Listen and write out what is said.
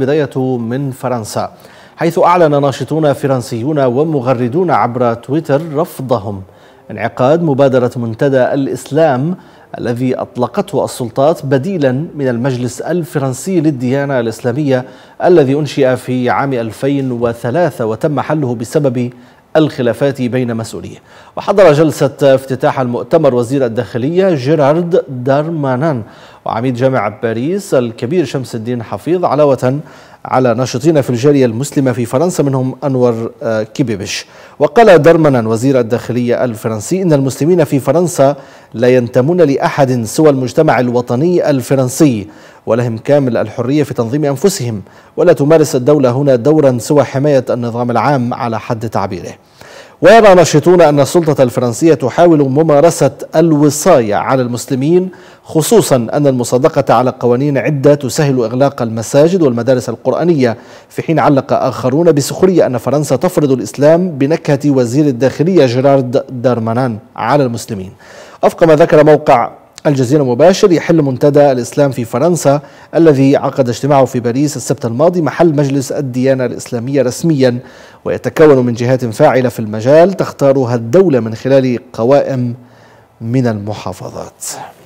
بداية من فرنسا حيث أعلن ناشطون فرنسيون ومغردون عبر تويتر رفضهم انعقاد مبادرة منتدى الإسلام الذي أطلقته السلطات بديلا من المجلس الفرنسي للديانة الإسلامية الذي أنشئ في عام 2003 وتم حله بسبب الخلافات بين مسؤوليه وحضر جلسة افتتاح المؤتمر وزير الداخلية جيرارد دارمانان وعميد جامع باريس الكبير شمس الدين حفيظ علاوة على ناشطين في الجالية المسلمة في فرنسا منهم أنور آه، كيبيبش وقال درمنا وزير الداخلية الفرنسي إن المسلمين في فرنسا لا ينتمون لأحد سوى المجتمع الوطني الفرنسي ولهم كامل الحرية في تنظيم أنفسهم ولا تمارس الدولة هنا دورا سوى حماية النظام العام على حد تعبيره ويرى ناشطون أن السلطة الفرنسية تحاول ممارسة الوصاية على المسلمين خصوصا أن المصادقة على قوانين عدة تسهل إغلاق المساجد والمدارس القرآنية في حين علق آخرون بسخرية أن فرنسا تفرض الإسلام بنكهة وزير الداخلية جيرارد دارمانان على المسلمين وفق ما ذكر موقع الجزيرة مباشر يحل منتدى الإسلام في فرنسا الذي عقد اجتماعه في باريس السبت الماضي محل مجلس الديانة الإسلامية رسميا ويتكون من جهات فاعلة في المجال تختارها الدولة من خلال قوائم من المحافظات